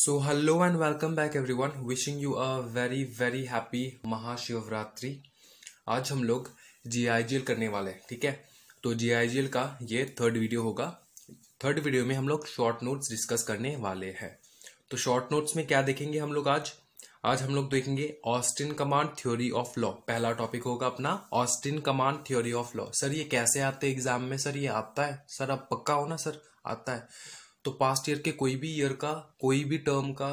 So hello and welcome back everyone wishing you a very very happy Mahashivratri आज हम लोग जी करने वाले हैं ठीक है तो जी का ये थर्ड वीडियो होगा थर्ड वीडियो में हम लोग शॉर्ट नोट्स डिस्कस करने वाले हैं तो शॉर्ट नोट्स में क्या देखेंगे हम लोग आज आज हम लोग देखेंगे Austin command theory of law पहला टॉपिक होगा अपना Austin command theory of law sir ये कैसे आते एग्जाम में सर ये आता है सर अब पक्का हो ना सर आता है तो पास्ट ईयर के कोई भी ईयर का कोई भी टर्म का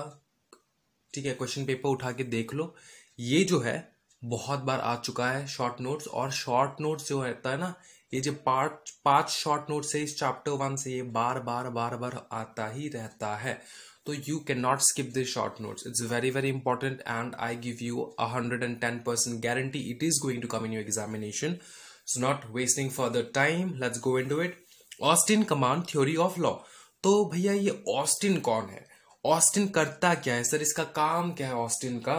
ठीक है क्वेश्चन पेपर उठा के देख लो ये जो है बहुत बार आ चुका है शॉर्ट नोट्स और शॉर्ट नोट्स जो रहता है ना ये जो पांच पांच शॉर्ट नोट्स है इस चैप्टर वन से ये बार बार बार बार आता ही रहता है तो you can not skip this short notes it's very very important and I give you a hundred and ten percent guarantee it is going to come in you examination so not wasting for the time let's go into it Austin command theory of law तो भैया ये Austin कौन है Austin करता क्या है sir इसका काम क्या है ऑस्टिन का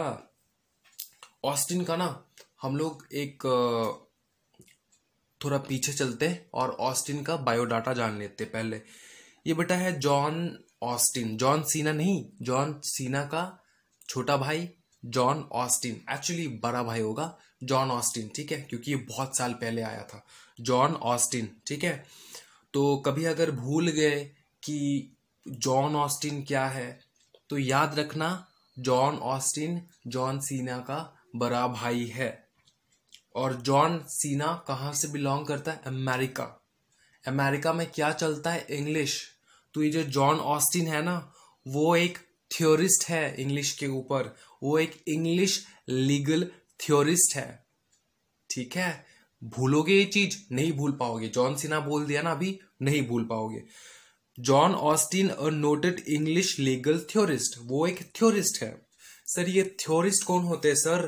ऑस्टिन का ना हम लोग एक थोड़ा पीछे चलते हैं और ऑस्टिन का बायोडाटा जान लेते हैं पहले ये बेटा है जॉन ऑस्टिन जॉन सीना नहीं जॉन सीना का छोटा भाई जॉन ऑस्टिन एक्चुअली बड़ा भाई होगा जॉन ऑस्टिन ठीक है क्योंकि ये बहुत साल पहले आया था जॉन ऑस्टिन ठीक है तो कभी अगर भूल गए कि जॉन ऑस्टिन क्या है तो याद रखना जॉन ऑस्टिन जॉन सीना का बड़ा भाई है और जॉन सीना कहाँ से बिलोंग करता है अमेरिका अमेरिका में क्या चलता है इंग्लिश तो ये जो जॉन ऑस्टिन है ना वो एक थ्योरिस्ट है इंग्लिश के ऊपर वो एक इंग्लिश लीगल थ्योरिस्ट है ठीक है भूलोगे ये चीज नहीं भूल पाओगे जॉन सिन्हा बोल दिया ना अभी नहीं भूल पाओगे John Austin a noted English legal theorist वो एक थ्योरिस्ट है सर ये थ्योरिस्ट कौन होते हैं सर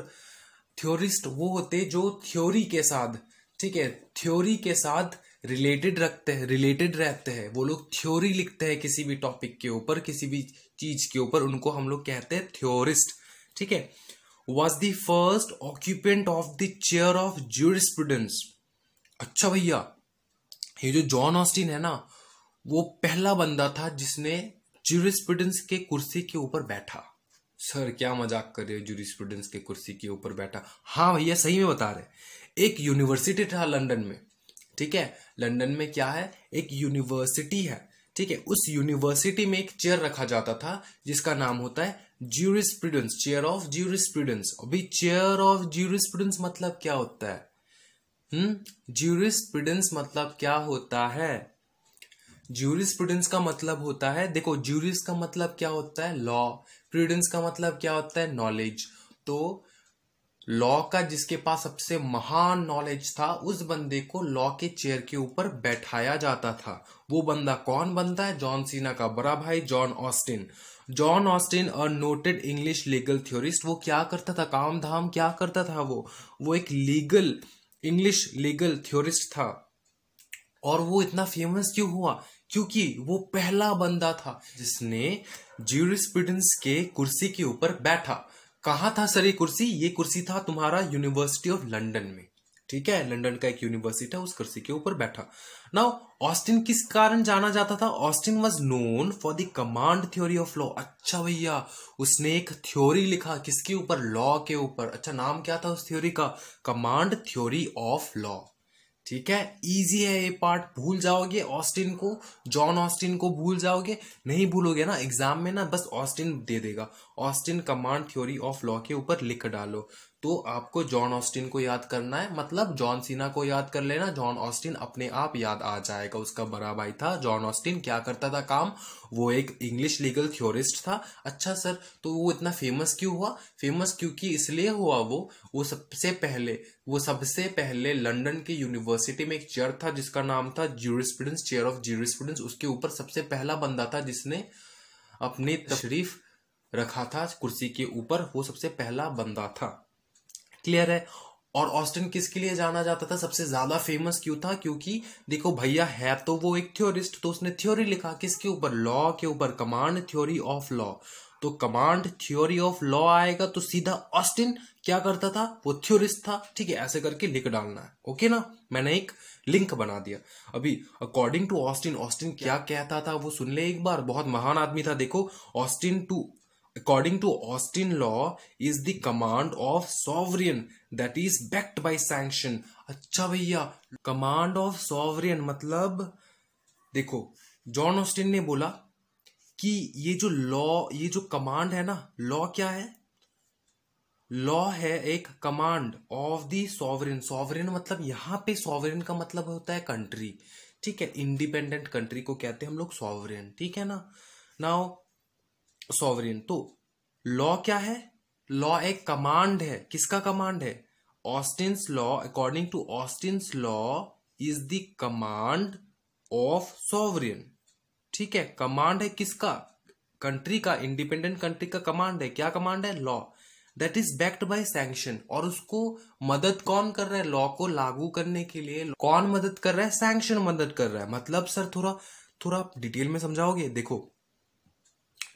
थ्योरिस्ट वो होते जो थ्योरी के साथ ठीक है थ्योरी के साथ रिलेटेड रखते हैं रिलेटेड रहते हैं वो लोग थ्योरी लिखते हैं किसी भी टॉपिक के ऊपर किसी भी चीज के ऊपर उनको हम लोग कहते हैं थ्योरिस्ट ठीक है was the first occupant of the chair of jurisprudence अच्छा भैया ये जो जॉन ऑस्टिन है ना वो पहला बंदा था जिसने जूरिस्प्रूडेंस के कुर्सी के ऊपर बैठा सर क्या मजाक कर रहे हो जूरिस्प्रूडेंस के कुर्सी के ऊपर बैठा हाँ भैया सही में बता रहे एक यूनिवर्सिटी था लंदन में ठीक है लंदन में क्या है एक यूनिवर्सिटी है ठीक है उस यूनिवर्सिटी में एक चेयर रखा जाता था जिसका नाम होता है ज्यूरिस्प्रूडेंस चेयर ऑफ ज्यूरिस्प्रूडेंस अभी चेयर ऑफ ज्यूरिस्प्रूडेंस मतलब क्या होता है हम्म ज्यूरिस्प्रूडेंस मतलब क्या होता है प्रूडेंस का मतलब होता है देखो ज्यूरिस का मतलब क्या होता है लॉ प्रूडेंस का मतलब क्या होता है नॉलेज तो लॉ का जिसके पास सबसे महान नॉलेज था उस बंदे को लॉ के चेयर के ऊपर बैठाया जाता था वो बंदा कौन बनता है जॉन सीना का बड़ा भाई जॉन ऑस्टिन जॉन ऑस्टिन और नोटेड इंग्लिश लीगल थ्योरिस्ट वो क्या करता था काम धाम क्या करता था वो वो एक लीगल इंग्लिश लीगल थ्योरिस्ट था और वो इतना फेमस क्यों हुआ क्योंकि वो पहला बंदा था जिसने ज्यूरिस्प्रूडेंस के कुर्सी के ऊपर बैठा कहा था सर ये कुर्सी ये कुर्सी था तुम्हारा यूनिवर्सिटी ऑफ लंडन में ठीक है लंदन का एक यूनिवर्सिटी था उस कुर्सी के ऊपर बैठा नाउ ऑस्टिन किस कारण जाना जाता था Austin was known for the command theory of law अच्छा भैया उसने एक थ्योरी लिखा किसके ऊपर लॉ के ऊपर अच्छा नाम क्या था उस थ्योरी का कमांड थ्योरी ऑफ लॉ ठीक है इजी है ये पार्ट भूल जाओगे ऑस्टिन को जॉन ऑस्टिन को भूल जाओगे नहीं भूलोगे ना एग्जाम में ना बस ऑस्टिन दे देगा Austin command theory of law के ऊपर लिख डालो तो आपको जॉन ऑस्टिन को याद करना है मतलब जॉन सीना को याद कर लेना जॉन ऑस्टिन अपने आप याद आ जाएगा उसका बड़ा भाई था जॉन ऑस्टिन क्या करता था काम वो एक इंग्लिश लीगल थ्योरिस्ट था अच्छा सर तो वो इतना फेमस क्यों हुआ फेमस क्योंकि इसलिए हुआ वो वो सबसे पहले वो सबसे पहले लंदन की यूनिवर्सिटी में एक चेयर था जिसका नाम था जूरिस्पुडेंस चेयर ऑफ जूरिस्पुडेंस उसके ऊपर सबसे पहला बंदा था जिसने अपनी अच्छा। तशरीफ रखा था कुर्सी के ऊपर वो सबसे पहला बंदा था क्लियर है और ऑस्टिन किसके लिए जाना जाता था सबसे ज्यादा फेमस क्यों था क्योंकि देखो भैया है तो वो एक थ्योरिस्ट तो उसने थ्योरी लिखा किसके ऊपर लॉ के ऊपर कमांड थ्योरी ऑफ लॉ तो कमांड थ्योरी ऑफ लॉ आएगा तो सीधा ऑस्टिन क्या करता था वो थ्योरिस्ट था ठीक है ऐसे करके लिख डालना है ओके ना मैंने एक लिंक बना दिया अभी अकॉर्डिंग टू ऑस्टिन ऑस्टिन क्या कहता था वो सुन ले एक बार बहुत महान आदमी था देखो Austin to according to Austin law, is the command of sovereign that is backed by sanction. अच्छा भैया command of sovereign मतलब देखो जॉन ऑस्टिन ने बोला कि ये जो लॉ ये जो कमांड है ना लॉ क्या है लॉ है एक command of the sovereign sovereign मतलब यहां पे सॉवरिन का मतलब होता है कंट्री ठीक है इंडिपेंडेंट कंट्री को कहते हैं हम लोग सॉवरिन ठीक है ना नाउ सॉवरिन तो लॉ क्या है लॉ एक कमांड है किसका कमांड है Austin's law according to Austin's law is the command of sovereign ठीक है कमांड है किसका कंट्री का इंडिपेंडेंट कंट्री का कमांड है क्या कमांड है law that is backed by sanction और उसको मदद कौन कर रहा है लॉ को लागू करने के लिए कौन मदद कर रहा है सैंक्शन मदद कर रहा है मतलब सर थोड़ा थोड़ा डिटेल में समझाओगे देखो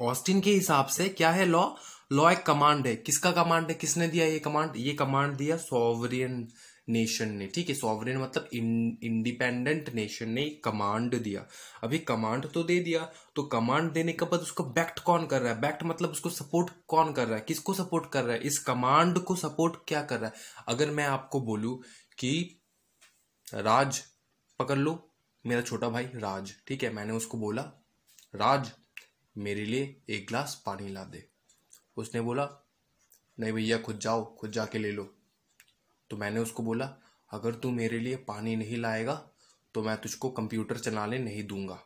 ऑस्टिन के हिसाब से क्या है लॉ लॉ एक कमांड है किसका कमांड है किसने दिया ये कमांड ये कमांड दिया सॉवरियन नेशन ने ठीक है सॉवरियन मतलब इंडिपेंडेंट नेशन ने कमांड दिया अभी कमांड तो दे दिया तो कमांड देने के बाद उसको बैक्ट कौन कर रहा है बैक्ट मतलब उसको सपोर्ट कौन कर रहा है किसको सपोर्ट कर रहा है इस कमांड को सपोर्ट क्या कर रहा है अगर मैं आपको बोलू कि राज पकड़ लो मेरा छोटा भाई राज ठीक है मैंने उसको बोला राज मेरे लिए एक गिलास पानी ला दे उसने बोला नहीं भैया खुद जाओ खुद जाके ले लो तो मैंने उसको बोला अगर तू मेरे लिए पानी नहीं लाएगा तो मैं तुझको कंप्यूटर चलाने नहीं दूंगा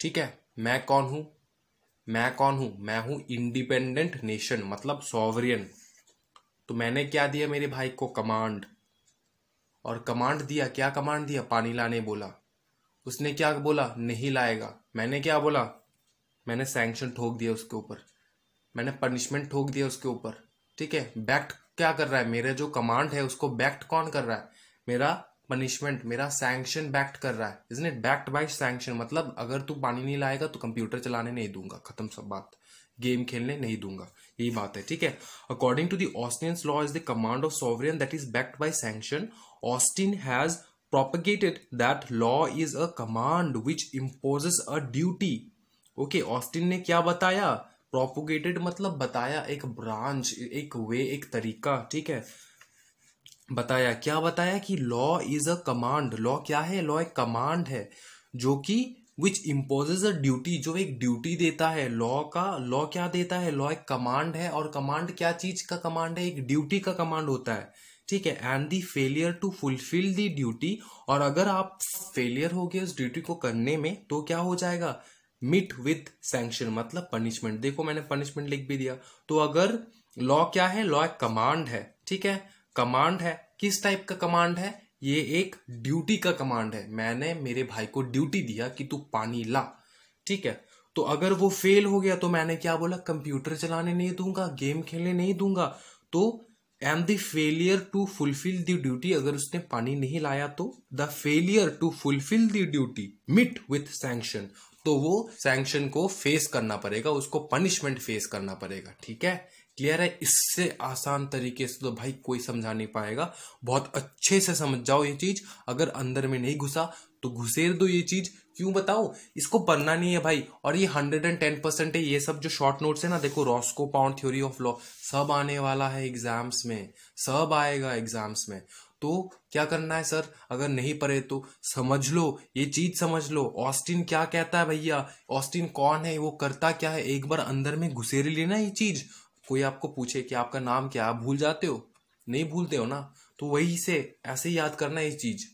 ठीक है मैं कौन हूं मैं कौन हूं मैं हूं इंडिपेंडेंट नेशन मतलब सॉवरियन तो मैंने क्या दिया मेरे भाई को कमांड और कमांड दिया क्या कमांड दिया पानी लाने बोला उसने क्या बोला नहीं लाएगा मैंने क्या बोला मैंने सैंक्शन ठोक दिया उसके ऊपर मैंने पनिशमेंट ठोक दिया उसके ऊपर ठीक है बैक्ट क्या कर रहा है मेरा जो कमांड है उसको बैक्ट कौन कर रहा है मेरा पनिशमेंट मेरा सैंक्शन बैक्ट कर रहा है इसने बैक्ट बाय सैंक्शन मतलब अगर तू पानी नहीं लाएगा तो कंप्यूटर चलाने नहीं दूंगा खत्म सब बात गेम खेलने नहीं दूंगा यही बात है ठीक है according to the law is the command of sovereign that is backed by sanction Austin has propagated that law is a command which imposes a duty okay okay, ऑस्टिन ने क्या बताया प्रोपोगेटेड मतलब बताया एक ब्रांच एक वे एक तरीका ठीक है बताया क्या बताया कि law is a command law क्या है लॉ एक कमांड है जो कि विच इम्पोजेज अ ड्यूटी जो एक ड्यूटी देता है लॉ का लॉ क्या देता है लॉ एक कमांड है और कमांड क्या चीज का कमांड है एक ड्यूटी का कमांड होता है ठीक है and the failure to fulfil the duty और अगर आप फेलियर हो गए उस ड्यूटी को करने में तो क्या हो जाएगा मिट विथ सैंक्शन मतलब पनिशमेंट देखो मैंने पनिशमेंट लिख भी दिया तो अगर लॉ क्या है लॉ एक कमांड है ठीक है कमांड है किस टाइप का कमांड है ये एक ड्यूटी का कमांड है मैंने मेरे भाई को ड्यूटी दिया कि तू पानी ला ठीक है तो अगर वो फेल हो गया तो मैंने क्या बोला कंप्यूटर चलाने नहीं दूंगा गेम खेलने नहीं दूंगा तो एम the failure to fulfil the duty अगर उसने पानी नहीं लाया तो the failure to fulfil the duty met with sanction तो वो सैंक्शन को फेस करना पड़ेगा उसको पनिशमेंट फेस करना पड़ेगा ठीक है क्लियर है इससे आसान तरीके से तो भाई कोई समझा नहीं पाएगा बहुत अच्छे से समझ जाओ ये चीज अगर अंदर में नहीं घुसा तो घुसेर दो ये चीज क्यों बताओ इसको बनना नहीं है भाई और ये हंड्रेड एंड टेन परसेंट है ये सब जो शॉर्ट नोट्स है ना देखो Roscoe Pound theory of law सब आने वाला है एग्जाम्स में सब आएगा एग्जाम्स में तो क्या करना है सर अगर नहीं पढ़े तो समझ लो ये चीज समझ लो ऑस्टिन क्या कहता है भैया ऑस्टिन कौन है वो करता क्या है एक बार अंदर में घुसेरे लेना ये चीज कोई आपको पूछे कि आपका नाम क्या आप भूल जाते हो नहीं भूलते हो ना तो वही से ऐसे ही याद करना है ये चीज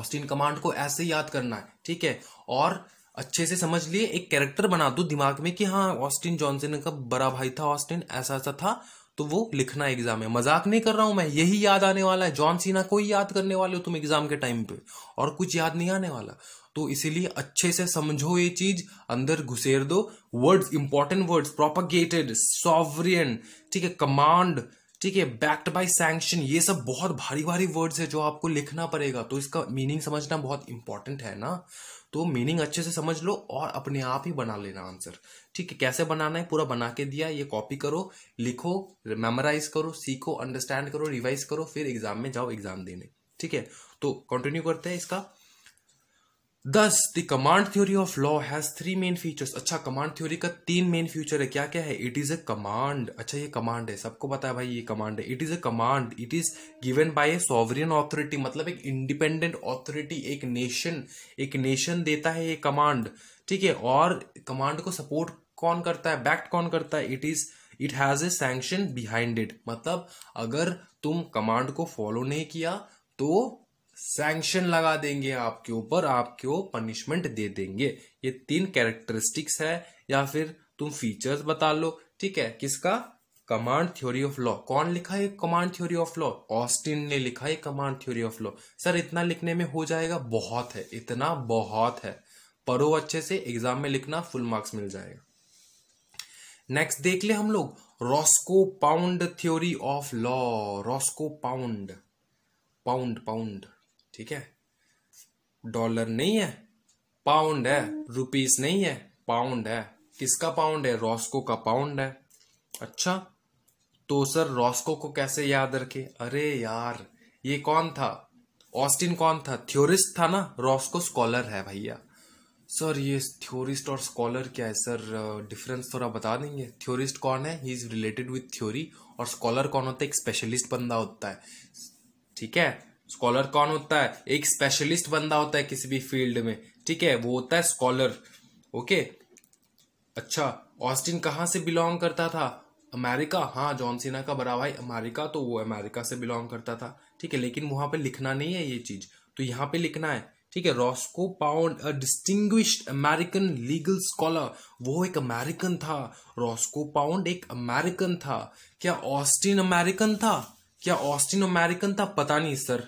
ऑस्टिन कमांड को ऐसे ही याद करना है ठीक है और अच्छे से समझ लिए एक कैरेक्टर बना दो दिमाग में कि हाँ ऑस्टिन जॉनसन का बड़ा भाई था ऑस्टिन ऐसा ऐसा था तो वो लिखना एग्जाम है मजाक नहीं कर रहा हूं मैं यही याद आने वाला है जॉन सीना को ही याद करने वाले हो तुम एग्जाम के टाइम पे और कुछ याद नहीं आने वाला तो इसीलिए अच्छे से समझो ये चीज अंदर घुसेर दो words important words propagated sovereign ठीक है कमांड ठीक है बैक्ड बाय सैंक्शन ये सब बहुत भारी भारी वर्ड्स है जो आपको लिखना पड़ेगा तो इसका मीनिंग समझना बहुत इंपॉर्टेंट है ना तो मीनिंग अच्छे से समझ लो और अपने आप ही बना लेना आंसर ठीक है कैसे बनाना है पूरा बना के दिया ये कॉपी करो लिखो मेमोराइज करो सीखो अंडरस्टैंड करो रिवाइज करो फिर एग्जाम में जाओ एग्जाम देने ठीक है तो कंटिन्यू करते हैं इसका दस the command theory of law has three main features अच्छा कमांड थ्योरी का तीन मेन फीचर है क्या क्या है इट इज अ कमांड अच्छा ये कमांड है सबको पता है भाई ये कमांड है it is a command it is given by a sovereign authority मतलब एक इंडिपेंडेंट ऑथोरिटी एक नेशन एक नेशन देता है ये कमांड ठीक है और कमांड को सपोर्ट कौन करता है बैक्ट कौन करता है it is it has a sanction behind it मतलब अगर तुम कमांड को फॉलो नहीं किया तो सैंक्शन लगा देंगे आपके ऊपर आपके वो पनिशमेंट दे देंगे ये तीन कैरेक्टरिस्टिक्स है या फिर तुम फीचर्स बता लो ठीक है किसका कमांड थ्योरी ऑफ लॉ कौन लिखा है command theory of law Austin ने लिखा है command theory of law sir इतना लिखने में हो जाएगा बहुत है इतना बहुत है पढ़ो अच्छे से एग्जाम में लिखना फुल मार्क्स मिल जाएगा नेक्स्ट देख ले हम लोग Roscoe Pound theory of law Roscoe Pound pound pound ठीक है डॉलर नहीं है पाउंड है रुपीस नहीं है पाउंड है किसका पाउंड है रॉस्को का पाउंड है अच्छा तो सर रॉस्को को कैसे याद रखे अरे यार ये कौन था ऑस्टिन कौन था थ्योरिस्ट था ना रॉस्को स्कॉलर है भैया सर ये थ्योरिस्ट और स्कॉलर क्या है सर डिफरेंस थोड़ा बता देंगे थ्योरिस्ट कौन है he is related with theory और स्कॉलर कौन होता है एक स्पेशलिस्ट बंदा होता है ठीक है स्कॉलर कौन होता है एक स्पेशलिस्ट बंदा होता है किसी भी फील्ड में ठीक है वो होता है स्कॉलर ओके अच्छा ऑस्टिन कहाँ से बिलोंग करता था अमेरिका हाँ जॉन सीना का बड़ा भाई अमेरिका तो वो अमेरिका से बिलोंग करता था ठीक है लेकिन वहां पे लिखना नहीं है ये चीज तो यहाँ पे लिखना है ठीक है Roscoe Pound a American legal scholar वो एक अमेरिकन था रॉस्को पाउंड एक अमेरिकन था क्या ऑस्टिन अमेरिकन था क्या ऑस्टिन अमेरिकन था पता नहीं सर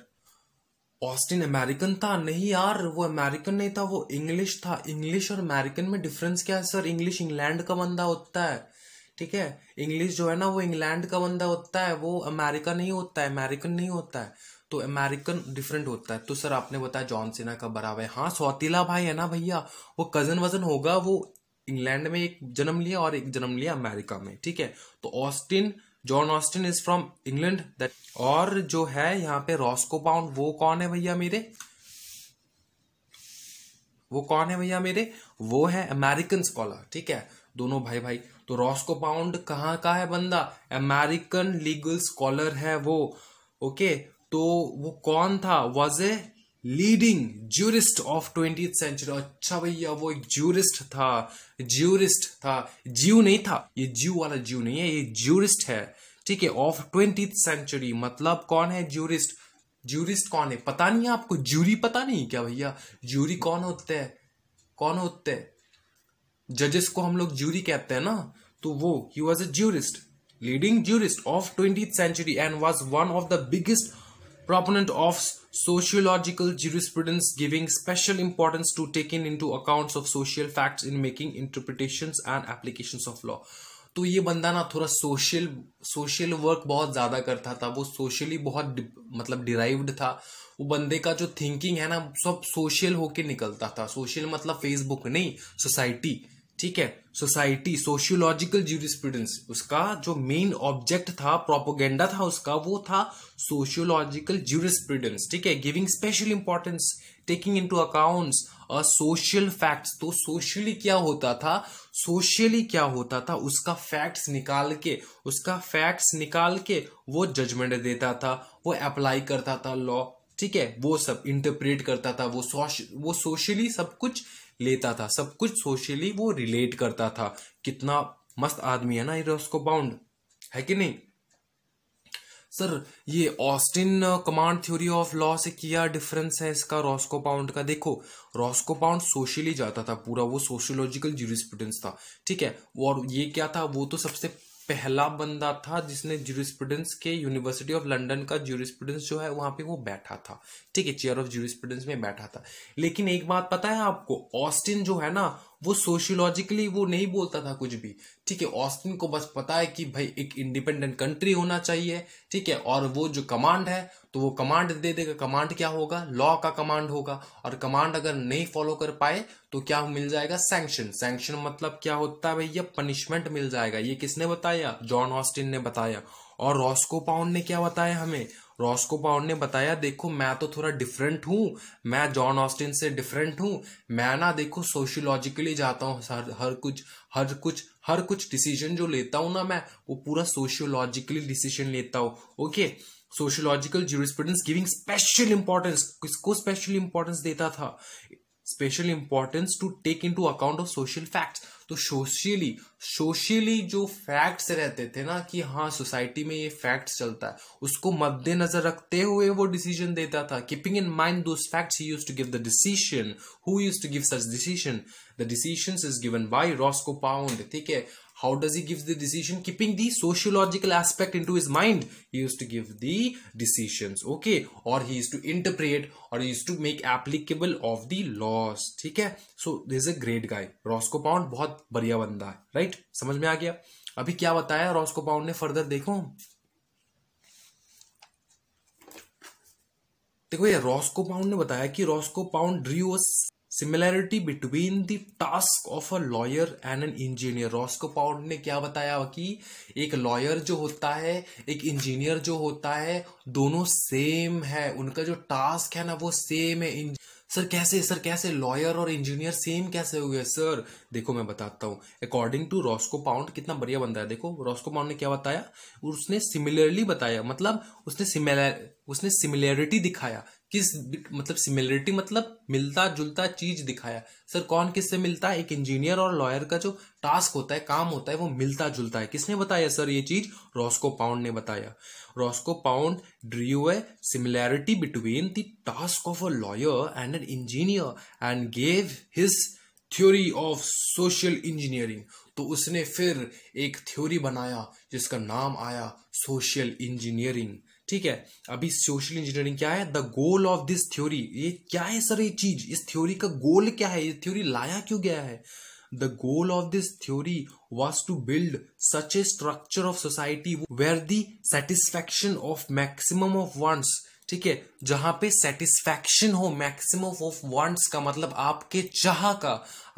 ऑस्टिन अमेरिकन था नहीं यार वो अमेरिकन नहीं था वो इंग्लिश था इंग्लिश और अमेरिकन में डिफरेंस क्या है सर इंग्लिश इंग्लैंड का बंदा होता है ठीक है इंग्लिश जो है ना वो इंग्लैंड का बंदा होता है वो अमेरिका नहीं होता है अमेरिकन नहीं होता है तो अमेरिकन डिफरेंट होता है तो सर आपने बताया जॉन सिना का बराबर है हाँ सौतीला भाई है ना भैया वो कजन वजन होगा वो इंग्लैंड में एक जन्म लिया और एक जन्म लिया अमेरिका में ठीक है तो Austin John Austin is from England that और जो है यहाँ पे रॉस्को पाउंड वो कौन है भैया मेरे वो कौन है भैया मेरे वो है अमेरिकन स्कॉलर ठीक है दोनों भाई भाई तो रॉस्को पाउंड कहाँ का है बंदा अमेरिकन लीगल स्कॉलर है वो ओके तो वो कौन था was a leading jurist of twenty century अच्छा भैया वो एक ज्यूरिस्ट था ज्यूरिस्ट था ज्यू नहीं था ये ज्यू वाला ज्यू नहीं है ये ज्यूरिस्ट है ठीक है ऑफ ट्वेंटी सेंचुरी मतलब कौन है ज्यूरिस्ट ज्यूरिस्ट कौन है पता नहीं है आपको ज्यूरी पता नहीं क्या भैया ज्यूरी कौन होते हैं कौन होते हैं जजेस को हम लोग ज्यूरी कहते हैं ना तो वो he was a jurist leading jurist of twenty century and was one of the biggest proponent of sociological jurisprudence giving special importance to taking into accounts of social facts in making interpretations and applications of law तो ये बंदा ना थोड़ा social social work बहुत ज़्यादा करता था वो सोशली बहुत मतलब डिराइव्ड था वो बंदे का जो थिंकिंग है ना सब सोशल होके निकलता था सोशल मतलब फेसबुक नहीं सोसाइटी ठीक है सोसाइटी सोशियोलॉजिकल जूरिस्प्रूडेंस उसका जो मेन ऑब्जेक्ट था प्रोपोगेंडा था उसका वो था सोशियोलॉजिकल जूरिस्प्रूडेंस ठीक है giving special importance taking into accounts social facts तो सोशली क्या होता था सोशली क्या होता था उसका फैक्ट्स निकाल के उसका फैक्ट्स निकाल के वो जजमेंट देता था वो अप्लाई करता था लॉ ठीक है वो सब इंटरप्रेट करता था वो सोश वो सोशली सब कुछ लेता था सब कुछ सोशली वो रिलेट करता था कितना मस्त आदमी है ना इरोस्को बाउंड है कि नहीं सर ये Austin command theory of law से किया डिफरेंस है इसका रॉस्को पाउंड का देखो रॉस्को पाउंड सोशली जाता था पूरा वो सोशियोलॉजिकल जूरिस्प्रूडेंस था ठीक है और ये क्या था वो तो सबसे पहला बंदा था जिसने जूरिस्प्रूडेंस के यूनिवर्सिटी ऑफ लंदन का जूरिस्प्रूडेंस जो है वहां पे वो बैठा था ठीक है चेयर ऑफ जूरिस्प्रूडेंस में बैठा था लेकिन एक बात पता है आपको ऑस्टिन जो है ना वो सोशियोलॉजिकली वो नहीं बोलता था कुछ भी ठीक है ऑस्टिन को बस पता है कि भाई एक इंडिपेंडेंट कंट्री होना चाहिए ठीक है और वो जो कमांड है तो वो कमांड दे देगा कमांड क्या होगा लॉ का कमांड होगा और कमांड अगर नहीं फॉलो कर पाए तो क्या मिल जाएगा सैंक्शन सैंक्शन मतलब क्या होता है भैया पनिशमेंट मिल जाएगा ये किसने बताया जॉन ऑस्टिन ने बताया और रॉस्को पाउंड ने क्या बताया हमें रॉस्को पाउंड ने बताया देखो मैं तो थोड़ा डिफरेंट हूं मैं जॉन ऑस्टिन से डिफरेंट हूं मैं ना देखो सोशियोलॉजिकली जाता हूँ हर हर कुछ हर कुछ हर कुछ डिसीजन जो लेता हूँ ना मैं वो पूरा सोशियोलॉजिकली डिसीजन लेता हूँ okay sociological jurisprudence giving special importance किसको स्पेशल इंपॉर्टेंस देता था special importance to take into account of social facts तो सोशली सोशली जो फैक्ट्स रहते थे ना कि हाँ सोसाइटी में ये फैक्ट्स चलता है उसको मद्देनजर रखते हुए वो डिसीजन देता था कीपिंग इन माइंड दो facts he use to give the decision who use to give such decision the decision is given by Roscoe Pound ठीक है How does he gives the decision? Keeping the sociological aspect into his mind, he used to give the decisions, okay? Or he is to interpret or he is to make applicable of the laws, theek hai So this is a great guy. Roscoe Pound bahut badhiya banda hai right? samajh mein aa gaya abhi kya bataya Roscoe pound ne further dekho देखो ये Roscoe Pound ने बताया कि Roscoe Pound drew similarity between the task of a lawyer and an engineer Roscoe Pound ने क्या बताया कि एक लॉयर जो होता है एक इंजीनियर जो होता है दोनों सेम है उनका जो टास्क है ना वो सेम है सर कैसे सर कैसे लॉयर और इंजीनियर सेम कैसे हुए सर देखो मैं बताता हूँ अकॉर्डिंग टू रॉस्को पाउंड कितना बढ़िया बंदा है देखो रॉस्को पाउंड ने क्या बताया उसने सिमिलरली बताया मतलब उसने सिमिलर उसने सिमिलरिटी दिखाया किस मतलब सिमिलरिटी मतलब मिलता जुलता चीज दिखाया सर कौन किससे मिलता है एक इंजीनियर और लॉयर का जो टास्क होता है काम होता है वो मिलता जुलता है किसने बताया सर ये चीज रॉस्को पाउंड ने बताया Roscoe Pound drew a similarity between the task of a lawyer and an engineer and gave his theory of social engineering तो उसने फिर एक थ्योरी बनाया जिसका नाम आया सोशल इंजीनियरिंग ठीक है अभी सोशल इंजीनियरिंग क्या है the goal of this theory ये क्या है सर ये चीज इस थ्योरी का गोल क्या है ये थ्योरी लाया क्यों गया है the goal of this theory was to build such a structure of society where the satisfaction of maximum of wants ठीक है जहां पे सेटिस्फैक्शन हो मैक्सिमम ऑफ वांट्स का मतलब आपके चाह का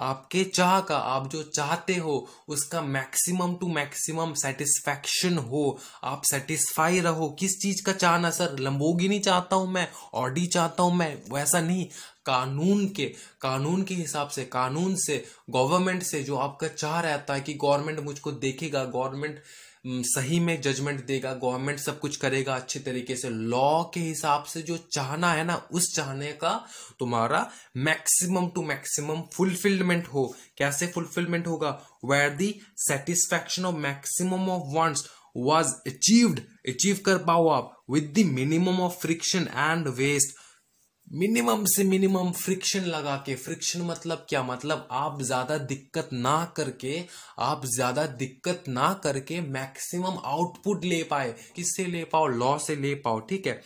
आपके चाह का आप जो चाहते हो उसका मैक्सिमम टू मैक्सिमम सेटिस्फैक्शन हो आप सेटिस्फाई रहो किस चीज का चाहना सर लंबोगी नहीं चाहता हूं मैं ऑडी चाहता हूं मैं वैसा नहीं कानून के कानून के हिसाब से कानून से गवर्नमेंट से जो आपका चाह रहता है कि गवर्नमेंट मुझको देखेगा गवर्नमेंट सही में जजमेंट देगा गवर्नमेंट सब कुछ करेगा अच्छे तरीके से लॉ के हिसाब से जो चाहना है ना उस चाहने का तुम्हारा मैक्सिमम टू मैक्सिमम फुलफिलमेंट हो कैसे फुलफिलमेंट होगा where the satisfaction of maximum of wants was achieved achieve कर पाओ आप with the minimum of friction and waste minimum से मिनिमम फ्रिक्शन लगा के फ्रिक्शन मतलब क्या मतलब आप ज्यादा दिक्कत ना करके आप ज्यादा दिक्कत ना करके मैक्सिमम आउटपुट ले पाए किससे ले पाओ लॉ से ले पाओ ठीक है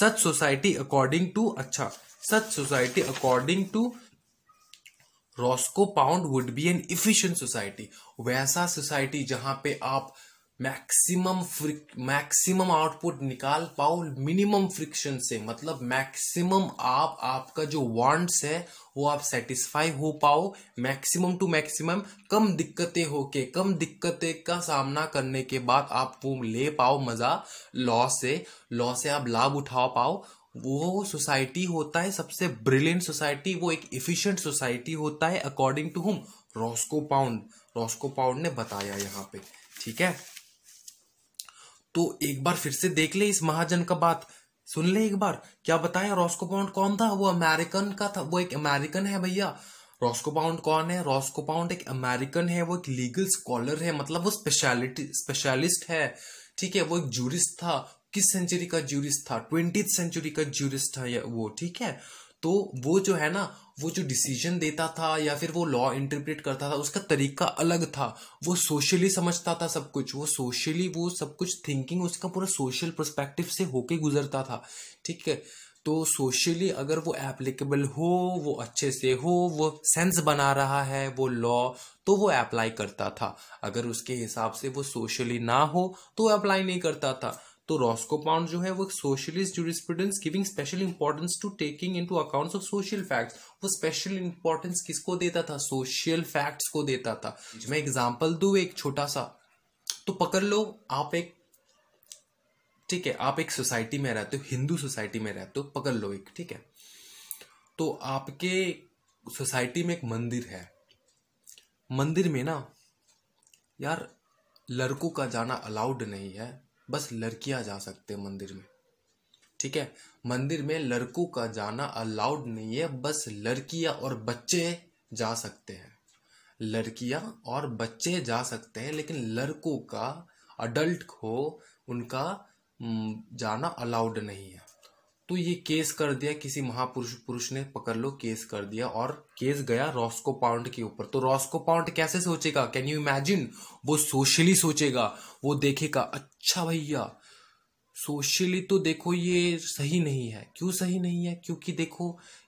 सच सोसाइटी अकॉर्डिंग टू अच्छा such society according to Roscoe Pound would be an efficient society वैसा सोसाइटी जहां पे आप मैक्सिमम मैक्सिमम आउटपुट निकाल पाओ मिनिमम फ्रिक्शन से मतलब मैक्सिमम आप आपका जो वांट्स है वो आप सेटिस्फाई हो पाओ मैक्सिमम टू मैक्सिमम कम दिक्कतें हो के कम दिक्कतें का सामना करने के बाद आप वो ले पाओ मज़ा लॉ से लॉ से आप लाभ उठा पाओ वो सोसाइटी होता है सबसे ब्रिलियंट सोसाइटी वो एक इफिशियंट सोसाइटी होता है according to whom Roscoe Pound Roscoe Pound ने बताया यहाँ पे ठीक है तो एक बार फिर से देख ले इस महाजन का बात सुन ले एक बार क्या बताया रॉस्को पाउंड कौन था वो अमेरिकन का था वो एक अमेरिकन है भैया रॉस्को पाउंड कौन है रॉस्को पाउंड एक अमेरिकन है वो एक लीगल स्कॉलर है मतलब वो स्पेशलिटी स्पेशलिस्ट है ठीक है वो एक जूरिस्ट था किस सेंचुरी का जूरिस्ट था ट्वेंटी सेंचुरी का जूरिस्ट था वो ठीक है तो वो जो है ना वो जो डिसीजन देता था या फिर वो लॉ इंटरप्रेट करता था उसका तरीका अलग था वो सोशली समझता था सब कुछ वो सोशली वो सब कुछ थिंकिंग उसका पूरा सोशल परस्पेक्टिव से होके गुजरता था ठीक है तो सोशली अगर वो एप्लीकेबल हो वो अच्छे से हो वो सेंस बना रहा है वो लॉ तो वो अप्लाई करता था अगर उसके हिसाब से वो सोशली ना हो तो अप्लाई नहीं करता था तो रॉस्को पाउंड जो है वो socialist jurisprudence giving special importance to taking into accounts of social facts वो स्पेशल इंपॉर्टेंस किसको देता था सोशल फैक्ट्स को देता था मैं एग्जांपल दू एक छोटा सा तो पकड़ लो आप एक ठीक है आप एक सोसाइटी में रहते हो हिंदू सोसाइटी में रहते हो पकड़ लो एक ठीक है तो आपके सोसाइटी में एक मंदिर है मंदिर में ना यार लड़कों का जाना अलाउड नहीं है बस लड़कियां जा सकते हैं मंदिर में ठीक है मंदिर में लड़कों का जाना अलाउड नहीं है बस लड़कियां और बच्चे जा सकते हैं लड़कियां और बच्चे जा सकते हैं लेकिन लड़कों का अडल्ट हो उनका जाना अलाउड नहीं है तो ये केस कर दिया किसी महापुरुष पुरुष ने पकड़ लो केस कर दिया और केस गया रॉस्को पाउंड के ऊपर तो रॉस्को पाउंड कैसे सोचेगा कैन यू इमेजिन वो सोशली सोचेगा वो देखेगा अच्छा भैया सोशली तो देखो ये सही नहीं है क्यों सही नहीं है क्योंकि देखो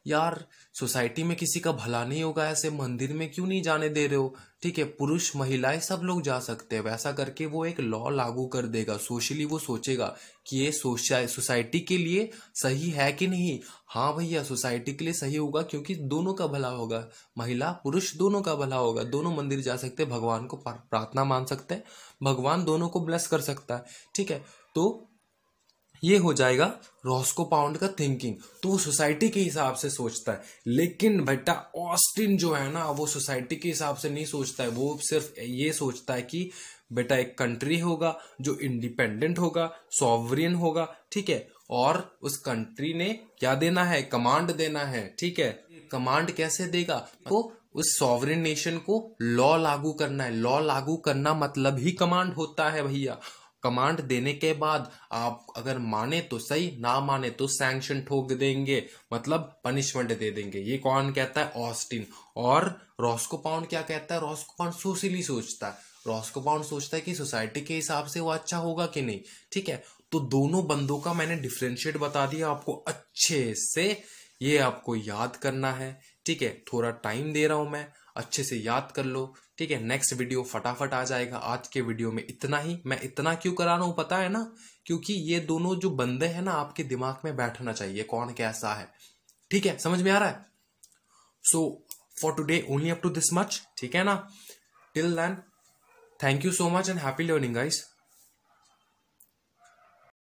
यार सोसाइटी में किसी का भला नहीं होगा ऐसे मंदिर में क्यों नहीं जाने दे रहे हो ठीक है पुरुष महिलाएं सब लोग जा सकते हैं वैसा करके वो एक लॉ लागू कर देगा सोशली वो सोचेगा कि ये सोसाइटी के लिए सही है कि नहीं हाँ भैया सोसाइटी के लिए सही होगा क्योंकि दोनों का भला होगा महिला पुरुष दोनों का भला होगा दोनों मंदिर जा सकते हैं भगवान को प्रार्थना मान सकते हैं भगवान दोनों को ब्लेस कर सकता है ठीक है तो ये हो जाएगा रॉस्को पाउंड का थिंकिंग तो वो सोसाइटी के हिसाब से सोचता है लेकिन बेटा ऑस्टिन जो है ना वो सोसाइटी के हिसाब से नहीं सोचता है वो सिर्फ ये सोचता है कि बेटा एक कंट्री होगा जो इंडिपेंडेंट होगा सॉवरियन होगा ठीक है और उस कंट्री ने क्या देना है कमांड देना है ठीक है कमांड कैसे देगा तो उस सॉवरिन नेशन को लॉ लागू करना है लॉ लागू करना मतलब ही कमांड होता है भैया कमांड देने के बाद आप अगर माने तो सही ना माने तो सैंक्शन ठोक देंगे मतलब पनिशमेंट दे देंगे ये कौन कहता है ऑस्टिन और रॉस्को पाउंड क्या कहता है रॉस्को पाउंड सोशली सोचता है रॉस्को पाउंड सोचता है कि सोसाइटी के हिसाब से वो अच्छा होगा कि नहीं ठीक है तो दोनों बंदों का मैंने डिफ्रेंशिएट बता दिया आपको अच्छे से ये आपको याद करना है ठीक है थोड़ा टाइम दे रहा हूं मैं अच्छे से याद कर लो ठीक है नेक्स्ट वीडियो फटाफट आ जाएगा आज के वीडियो में इतना ही मैं इतना क्यों करा रहा हूं पता है ना क्योंकि ये दोनों जो बंदे हैं ना आपके दिमाग में बैठना चाहिए कौन कैसा है ठीक है समझ में आ रहा है so for today only up to this much ठीक है ना till then thank you so much and happy learning guys